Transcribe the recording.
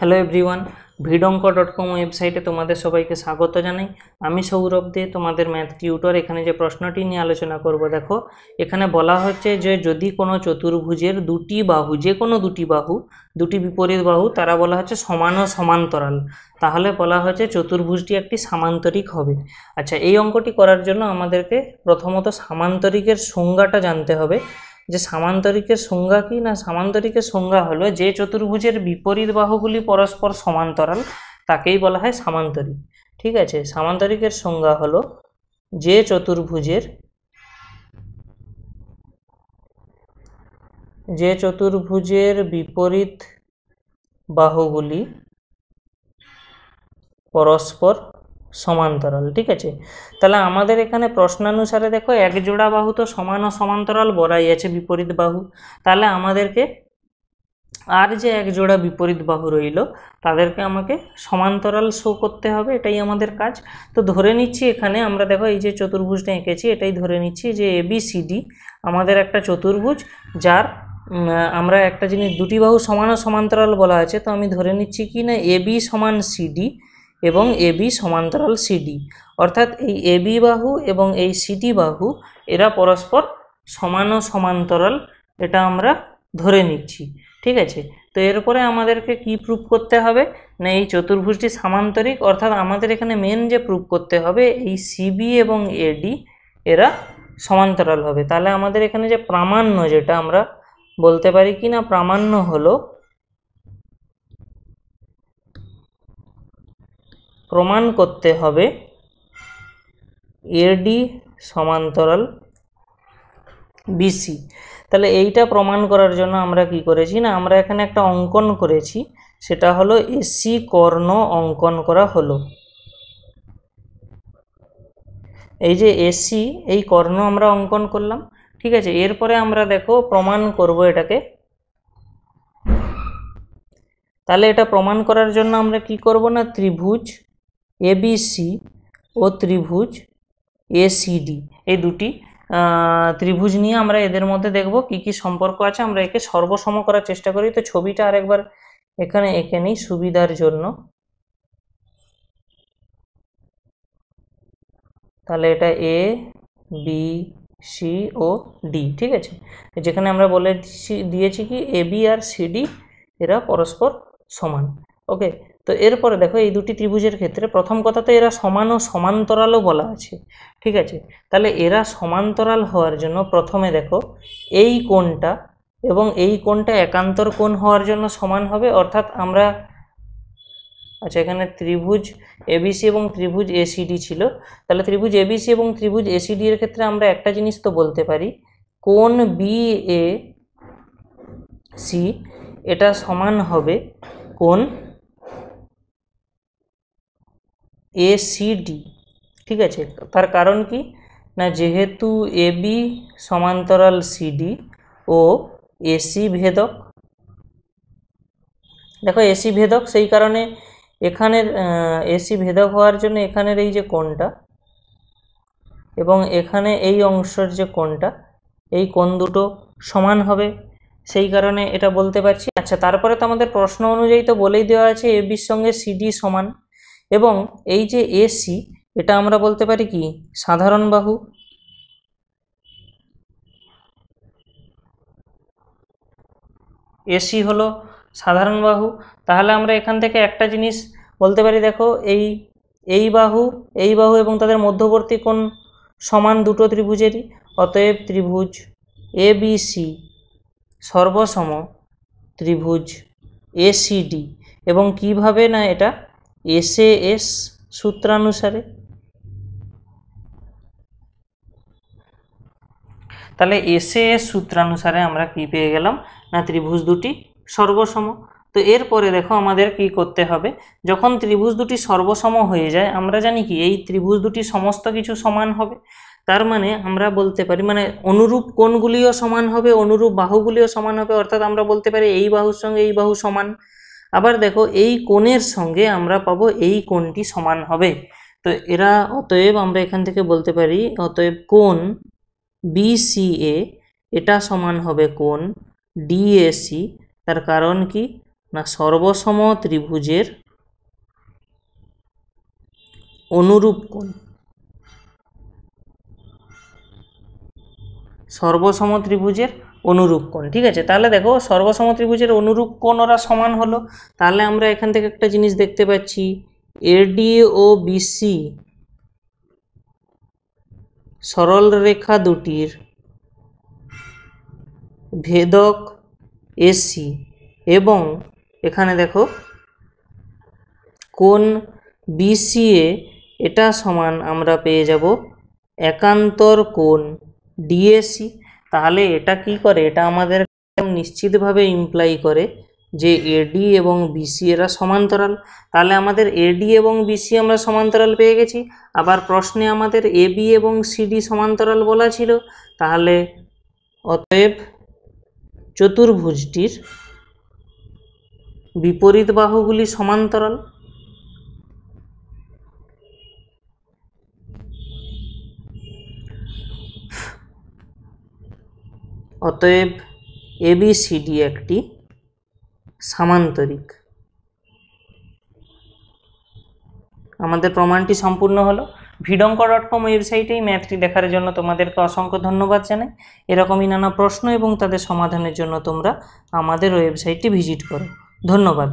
hello everyone ভিডঙ্ক dot com ওয়েবসাইটে তোমাদের সবাইকে স্বাগত জানাই আমি সৌরভ দে তোমাদের ম্যাথ টিউটর এখানে যে প্রশ্নটি নিয়ে আলোচনা করব দেখো এখানে বলা হচ্ছে যে যদি কোনো চতুর্ভুজের দুটি বাহু যে কোনো দুটি বাহু দুটি বিপরীত বাহু তারা বলা হচ্ছে সমান ও সমান্তরাল তাহলে বলা হয়েছে চতুর্ভুজটি একটি সামান্তরিক হবে আচ্ছা এই অঙ্কটি করার জন্য আমাদেরকে প্রথমত সামান্তরিকের সংজ্ঞাটা জানতে হবে যে সামান্তরিকের সংজ্ঞা কি না সামান্তরিকের সংজ্ঞা হলো যে চতুর্ভুজের বিপরীত বাহুগুলি পরস্পর সমান্তরাল তাকেই বলা হয় সামান্তরিক ঠিক আছে সামান্তরিকের সংজ্ঞা হলো যে চতুর্ভুজের যে চতুর্ভুজের বিপরীত বাহুগুলি পরস্পর সমান্তরাল ঠিক আছে তাহলে আমাদের এখানে প্রশ্নানুসারে দেখো এক জোড়া বাহু তো সমান ও সমান্তরাল বলাই আছে বিপরীত বাহু তাহলে আমাদেরকে আর যে এক জোড়া বিপরীত বাহু রইল তাদেরকে আমাকে সমান্তরাল শো করতে হবে এটাই আমাদের কাজ তো ধরে নিচ্ছি এখানে আমরা দেখো এই যে চতুর্ভুজটা এঁকেছি এটাই ধরে নিচ্ছি যে এবিসিডি আমাদের একটা চতুর্ভুজ যার আমরা একটা জিনিস দুটি বাহু সমান ও সমান্তরাল বলা আছে তো আমি ধরে নিচ্ছি কি না এবি সমান সিডি এবং এবি সমান্তরাল সিডি অর্থাৎ এই এবি বাহু এবং এই সিডি বাহু এরা পরস্পর সমান ও সমান্তরাল এটা আমরা ধরে নিচ্ছি ঠিক আছে তো এরপরে আমাদেরকে কি প্রুফ করতে হবে না এই চতুর্ভুজটি সামান্তরিক অর্থাৎ আমাদের এখানে মেন যে প্রুফ করতে হবে এই সিবি এবং এডি এরা সমান্তরাল হবে তাহলে আমাদের এখানে যে প্রামাণ্য যেটা আমরা বলতে পারি কি না প্রামাণ্য হলো প্রমাণ করতে হবে এডি সমান্তরাল বিসি তাহলে এইটা প্রমাণ করার জন্য আমরা কি করেছি না আমরা এখানে একটা অঙ্কন করেছি সেটা হলো এসি কর্ণ অঙ্কন করা হলো এই যে এসি এই কর্ণ আমরা অঙ্কন করলাম ঠিক আছে এরপরে আমরা দেখো প্রমাণ করব এটাকে তাহলে এটা প্রমাণ করার জন্য আমরা কি করব না ত্রিভুজ এবিসি ও ত্রিভুজ এসিডি এই দুটি ত্রিভুজ নিয়ে আমরা এদের মধ্যে দেখব কি কি সম্পর্ক আছে আমরা একে সর্বসম করার চেষ্টা করি তো ছবিটা আরেকবার এখানে এঁকে নিই সুবিধার জন্য তাহলে এটা এ বি সি ও ডি ঠিক আছে যেখানে আমরা বলে দিয়েছি কি এ বি আর সিডি এরা পরস্পর সমান ওকে তো এরপরে দেখো এই দুটি ত্রিভুজের ক্ষেত্রে প্রথম কথা তো এরা সমান ও সমান্তরালও বলা আছে ঠিক আছে তাহলে এরা সমান্তরাল হওয়ার জন্য প্রথমে দেখো এই কোণটা এবং এই কোণটা একান্তর কোণ হওয়ার জন্য সমান হবে অর্থাৎ আমরা আচ্ছা এখানে ত্রিভুজ এবিসি এবং ত্রিভুজ এসিডি ছিল তাহলে ত্রিভুজ এবিসি এবং ত্রিভুজ এসিডি এর ক্ষেত্রে আমরা একটা জিনিস তো বলতে পারি কোণ বি এ সি এটা সমান হবে কোণ এ সি ডি ঠিক আছে তার কারণ কি না যেহেতু এ বি সমান্তরাল সিডি ও এসি ভেদক দেখো এসি ভেদক সেই কারণে এখানের এসি ভেদক হওয়ার জন্য এখানের এই যে কোনটা এবং এখানে এই অংশের যে কোনটা এই কোন দুটো সমান হবে সেই কারণে এটা বলতে পারছি আচ্ছা তারপরে তো আমাদের প্রশ্ন অনুযায়ী তো বলেই দেওয়া আছে এবির সঙ্গে সিডি সমান এবং এই যে এসি এটা আমরা বলতে পারি কি সাধারণ বাহু এসি হলো সাধারণ বাহু তাহলে আমরা এখান থেকে একটা জিনিস বলতে পারি দেখো এই এই বাহু এই বাহু এবং তাদের মধ্যবর্তী কোন সমান দুটো ত্রিভুজেরই অতএব ত্রিভুজ এ সি সর্বসম ত্রিভুজ এসিডি এবং কিভাবে না এটা এসএএস সূত্রানুসারে তাহলে এস এসএএস সূত্রানুসারে আমরা কি পেয়ে গেলাম না ত্রিভুজ দুটি সর্বসম তো এরপরে দেখো আমাদের কি করতে হবে যখন ত্রিভুজ দুটি সর্বসম হয়ে যায় আমরা জানি কি এই ত্রিভুজ দুটি সমস্ত কিছু সমান হবে তার মানে আমরা বলতে পারি মানে অনুরূপ কোণগুলিও সমান হবে অনুরূপ বাহুগুলিও সমান হবে অর্থাৎ আমরা বলতে পারি এই বাহুর সঙ্গে এই বাহু সমান আবার দেখো এই কোণের সঙ্গে আমরা পাবো এই কোণটি সমান হবে তো এরা অতএব আমরা এখান থেকে বলতে পারি অতএব কোণ বিসিএ এটা সমান হবে কোণ ডিএসি তার কারণ কি না সর্বসম ত্রিভুজের অনুরূপ কোণ সর্বসম ত্রিভুজের অনুরূপ কোণ ঠিক আছে তাহলে দেখো সর্বসম ত্রিভুজের অনুরূপ কোণ ওরা সমান হলো তাহলে আমরা এখান থেকে একটা জিনিস দেখতে পাচ্ছি এডি ও বিসি সরল রেখা দুটির ভেদক এসি এবং এখানে দেখো কোন বিসিএ এটা সমান আমরা পেয়ে যাব একান্তর কোণ ডিএসি তাহলে এটা কি করে এটা আমাদের নিশ্চিতভাবে ইমপ্লাই করে যে এডি এবং বিসি এরা সমান্তরাল তাহলে আমাদের এডি এবং বিসি আমরা সমান্তরাল পেয়ে গেছি আবার প্রশ্নে আমাদের এবি এবং সিডি সমান্তরাল বলা ছিল তাহলে অতএব চতুর্ভুজটির বিপরীত বাহুগুলি সমান্তরাল অতএব এবিসিডি একটি সামান্তরিক আমাদের প্রমাণটি সম্পূর্ণ হলো ভিডঙ্ক ডট কম ওয়েবসাইটেই ম্যাথটি দেখার জন্য তোমাদেরকে অসংখ্য ধন্যবাদ জানাই এরকমই নানা প্রশ্ন এবং তাদের সমাধানের জন্য তোমরা আমাদের ওয়েবসাইটটি ভিজিট করো ধন্যবাদ